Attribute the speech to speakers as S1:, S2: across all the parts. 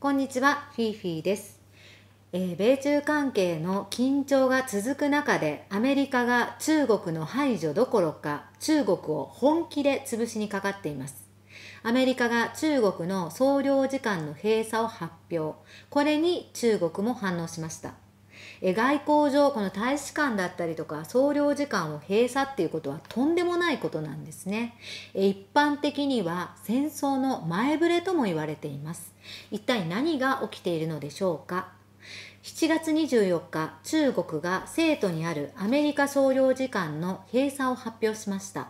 S1: こんにちは、フィーフィーです。えー、米中関係の緊張が続く中で、アメリカが中国の排除どころか、中国を本気で潰しにかかっています。アメリカが中国の総領事館の閉鎖を発表。これに中国も反応しました。え外交上この大使館だったりとか総領事館を閉鎖っていうことはとんでもないことなんですね、え一般的には戦争の前触れとも言われています一体何が起きているのでしょうか7月24日中国が成都にあるアメリカ総領事館の閉鎖を発表しました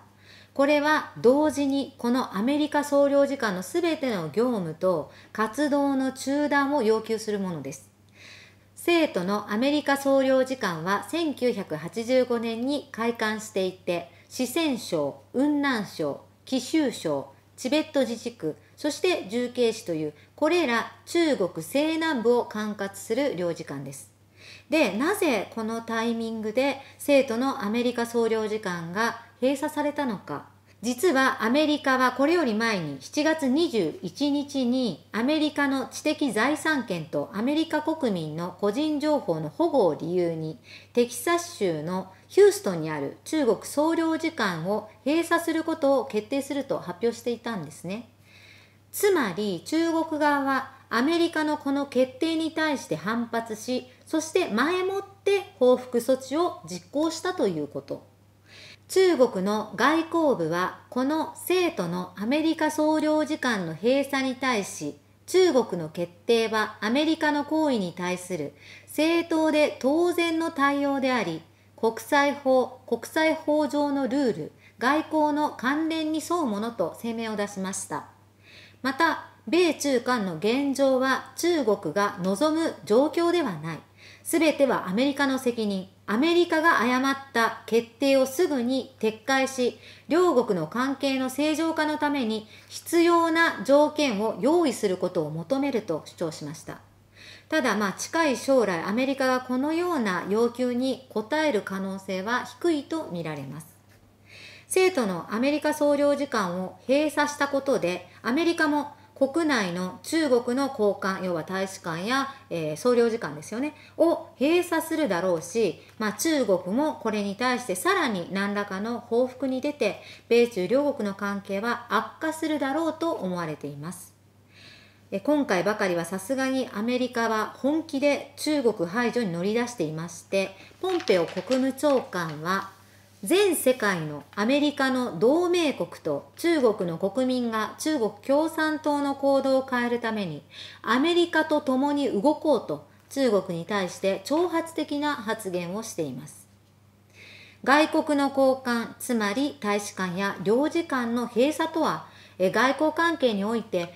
S1: これは同時にこのアメリカ総領事館のすべての業務と活動の中断を要求するものです生徒のアメリカ総領事館は1985年に開館していて四川省雲南省貴州省チベット自治区そして重慶市というこれら中国西南部を管轄する領事館ですでなぜこのタイミングで生徒のアメリカ総領事館が閉鎖されたのか実はアメリカはこれより前に7月21日にアメリカの知的財産権とアメリカ国民の個人情報の保護を理由にテキサス州のヒューストンにある中国総領事館を閉鎖することを決定すると発表していたんですね。つまり中国側はアメリカのこの決定に対して反発しそして前もって報復措置を実行したということ。中国の外交部はこの生徒のアメリカ総領事館の閉鎖に対し中国の決定はアメリカの行為に対する正当で当然の対応であり国際法国際法上のルール外交の関連に沿うものと声明を出しましたまた米中間の現状は中国が望む状況ではない全てはアメリカの責任アメリカが誤った決定をすぐに撤回し、両国の関係の正常化のために必要な条件を用意することを求めると主張しました。ただ、まあ、近い将来、アメリカがこのような要求に応える可能性は低いとみられます。生徒のアメリカ総領事館を閉鎖したことで、アメリカも国内の中国の交換、要は大使館や、えー、総領事館ですよね、を閉鎖するだろうし、まあ、中国もこれに対してさらに何らかの報復に出て、米中両国の関係は悪化するだろうと思われています。今回ばかりはさすがにアメリカは本気で中国排除に乗り出していまして、ポンペオ国務長官は全世界のアメリカの同盟国と中国の国民が中国共産党の行動を変えるためにアメリカと共に動こうと中国に対して挑発的な発言をしています。外国の交換、つまり大使館や領事館の閉鎖とは外交関係において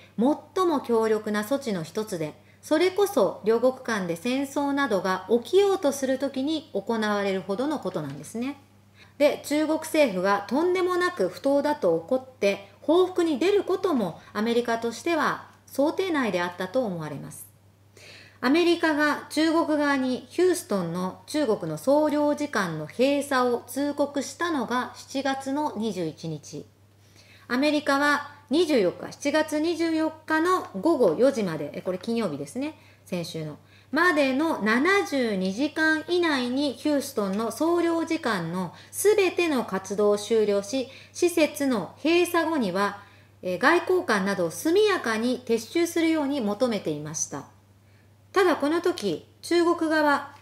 S1: 最も強力な措置の一つでそれこそ両国間で戦争などが起きようとするときに行われるほどのことなんですね。で中国政府がとんでもなく不当だと怒って報復に出ることもアメリカとしては想定内であったと思われますアメリカが中国側にヒューストンの中国の総領事館の閉鎖を通告したのが7月の21日アメリカは24日7月24日の午後4時までこれ金曜日ですね先週のまでの72時間以内にヒューストンの総領事館のすべての活動を終了し、施設の閉鎖後には、外交官などを速やかに撤収するように求めていました。ただこの時、中国側、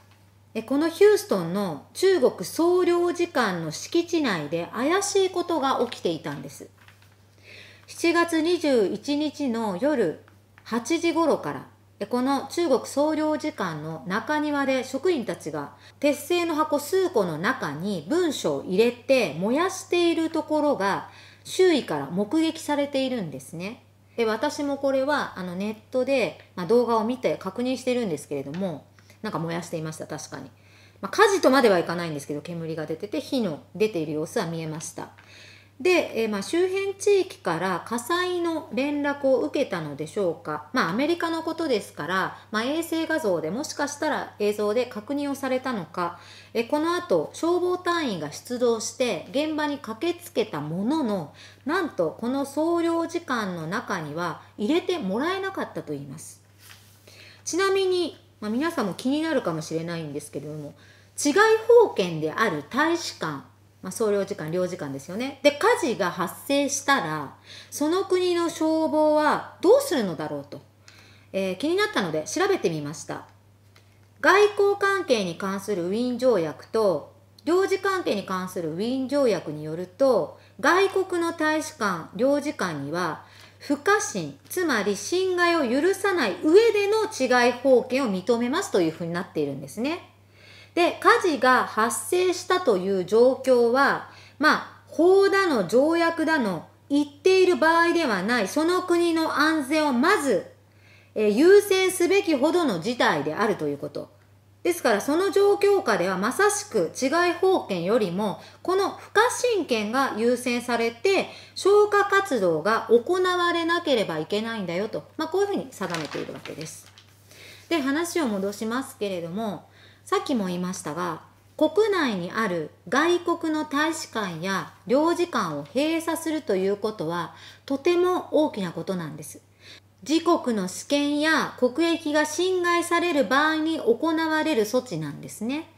S1: このヒューストンの中国総領事館の敷地内で怪しいことが起きていたんです。7月21日の夜8時頃からこの中国総領事館の中庭で職員たちが鉄製の箱数個の中に文章を入れて燃やしているところが周囲から目撃されているんですね。で私もこれはあのネットで、まあ、動画を見て確認してるんですけれどもなんか燃やしていました確かに、まあ、火事とまではいかないんですけど煙が出てて火の出ている様子は見えましたで、えー、まあ、周辺地域から火災の連絡を受けたのでしょうか、まあ、アメリカのことですから、まあ、衛星画像でもしかしたら映像で確認をされたのか、えー、この後消防隊員が出動して現場に駆けつけたもののなんとこの総領事館の中には入れてもらえなかったといいますちなみに、ま皆さんも気になるかもしれないんですけれども治外法権である大使館まあ、総領事館、領事館ですよね。で、火事が発生したら、その国の消防はどうするのだろうと、えー、気になったので調べてみました。外交関係に関するウィーン条約と、領事関係に関するウィーン条約によると、外国の大使館、領事館には、不可侵、つまり侵害を許さない上での治外法権を認めますというふうになっているんですね。で、火事が発生したという状況は、まあ、法だの条約だの言っている場合ではない、その国の安全をまず、えー、優先すべきほどの事態であるということ。ですから、その状況下ではまさしく違い法権よりも、この不可侵権が優先されて、消火活動が行われなければいけないんだよと、まあ、こういうふうに定めているわけです。で、話を戻しますけれども、さっきも言いましたが国内にある外国の大使館や領事館を閉鎖するということはとても大きなことなんです。自国の主権や国益が侵害される場合に行われる措置なんですね。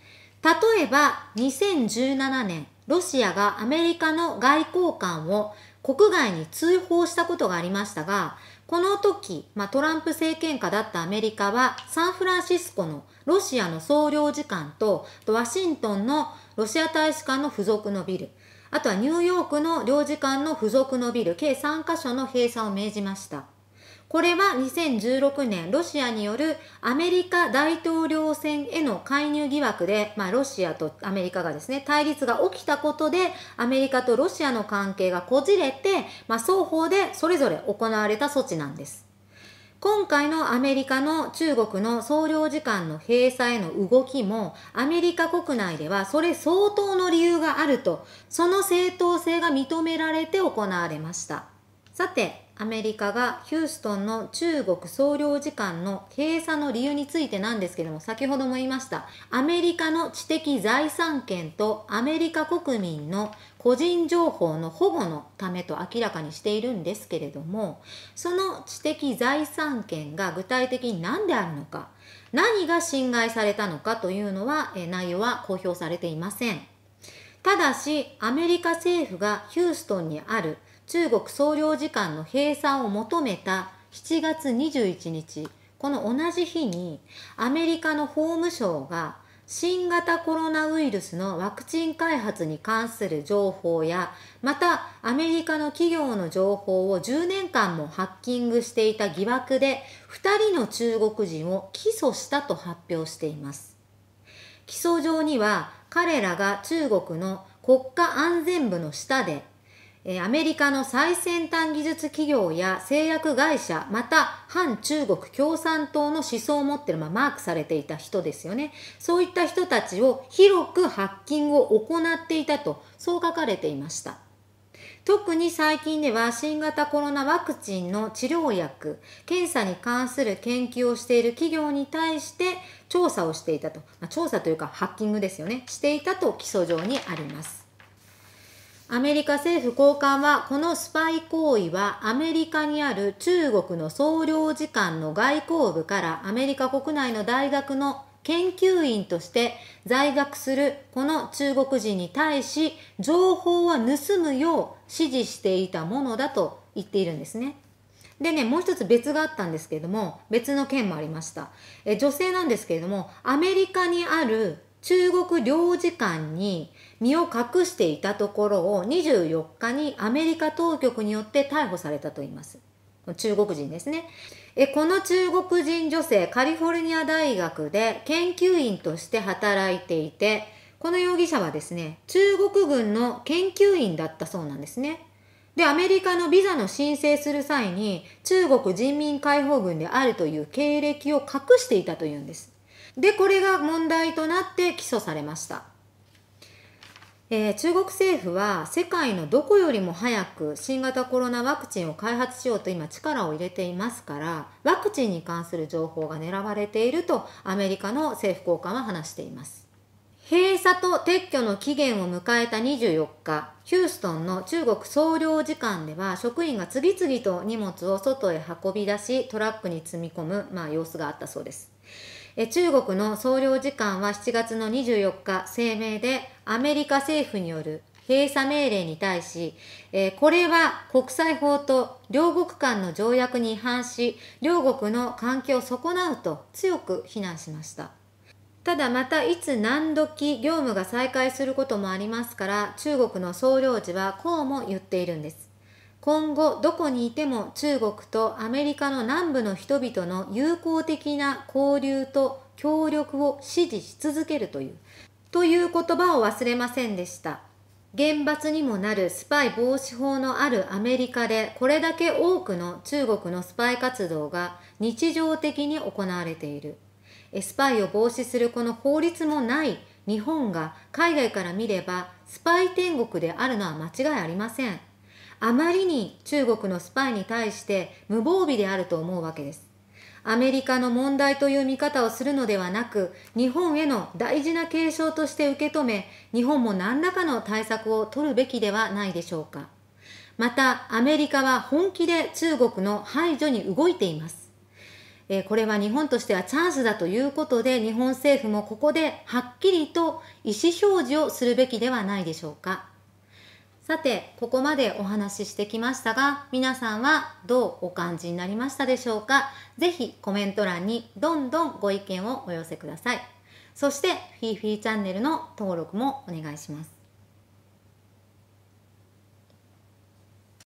S1: 例えば2017年ロシアがアメリカの外交官を国外に追放したことがありましたがこの時、まあ、トランプ政権下だったアメリカは、サンフランシスコのロシアの総領事館と、ワシントンのロシア大使館の付属のビル、あとはニューヨークの領事館の付属のビル、計3カ所の閉鎖を命じました。これは2016年ロシアによるアメリカ大統領選への介入疑惑で、まあ、ロシアとアメリカがですね対立が起きたことでアメリカとロシアの関係がこじれて、まあ、双方でそれぞれ行われた措置なんです。今回のアメリカの中国の総領事館の閉鎖への動きもアメリカ国内ではそれ相当の理由があるとその正当性が認められて行われました。さてアメリカがヒューストンの中国総領事館の閉鎖の理由についてなんですけども、先ほども言いました、アメリカの知的財産権とアメリカ国民の個人情報の保護のためと明らかにしているんですけれども、その知的財産権が具体的に何であるのか、何が侵害されたのかというのは、内容は公表されていません。ただし、アメリカ政府がヒューストンにある中国総領事館の閉鎖を求めた7月21日、この同じ日にアメリカの法務省が新型コロナウイルスのワクチン開発に関する情報や、またアメリカの企業の情報を10年間もハッキングしていた疑惑で、2人の中国人を起訴したと発表しています。起訴状には彼らが中国の国家安全部の下で、アメリカの最先端技術企業や製薬会社、また反中国共産党の思想を持ってる、まあ、マークされていた人ですよね。そういった人たちを広くハッキングを行っていたと、そう書かれていました。特に最近では新型コロナワクチンの治療薬、検査に関する研究をしている企業に対して調査をしていたと、まあ、調査というかハッキングですよね、していたと起訴状にあります。アメリカ政府高官は、このスパイ行為はアメリカにある中国の総領事館の外交部からアメリカ国内の大学の研究員として在学するこの中国人に対し情報は盗むよう指示していたものだと言っているんですね。でね、もう一つ別があったんですけれども、別の件もありました。え女性なんですけれども、アメリカにある中国領事館に身を隠していたところを24日にアメリカ当局によって逮捕されたと言います。中国人ですね。えこの中国人女性、カリフォルニア大学で研究員として働いていて、この容疑者はですね、中国軍の研究員だったそうなんですね。で、アメリカのビザの申請する際に、中国人民解放軍であるという経歴を隠していたというんです。で、これが問題となって起訴されました。えー、中国政府は世界のどこよりも早く新型コロナワクチンを開発しようと今力を入れていますからワクチンに関する情報が狙われているとアメリカの政府高官は話しています閉鎖と撤去の期限を迎えた24日ヒューストンの中国総領事館では職員が次々と荷物を外へ運び出しトラックに積み込む、まあ、様子があったそうですえ中国の総領事館は7月の24日声明でアメリカ政府による閉鎖命令に対し、えこれは国際法と両国間の条約に違反し、両国の関係を損なうと強く非難しました。ただまたいつ何時業務が再開することもありますから、中国の総領事はこうも言っているんです。今後どこにいても中国とアメリカの南部の人々の友好的な交流と協力を支持し続けるという、という言葉を忘れませんでした。厳罰にもなるスパイ防止法のあるアメリカでこれだけ多くの中国のスパイ活動が日常的に行われている。スパイを防止するこの法律もない日本が海外から見ればスパイ天国であるのは間違いありません。あまりに中国のスパイに対して無防備であると思うわけです。アメリカの問題という見方をするのではなく、日本への大事な継承として受け止め、日本も何らかの対策を取るべきではないでしょうか。また、アメリカは本気で中国の排除に動いています。えこれは日本としてはチャンスだということで、日本政府もここではっきりと意思表示をするべきではないでしょうか。さて、ここまでお話ししてきましたが、皆さんはどうお感じになりましたでしょうかぜひコメント欄にどんどんご意見をお寄せください。そして、フィーフィーチャンネルの登録もお願いします。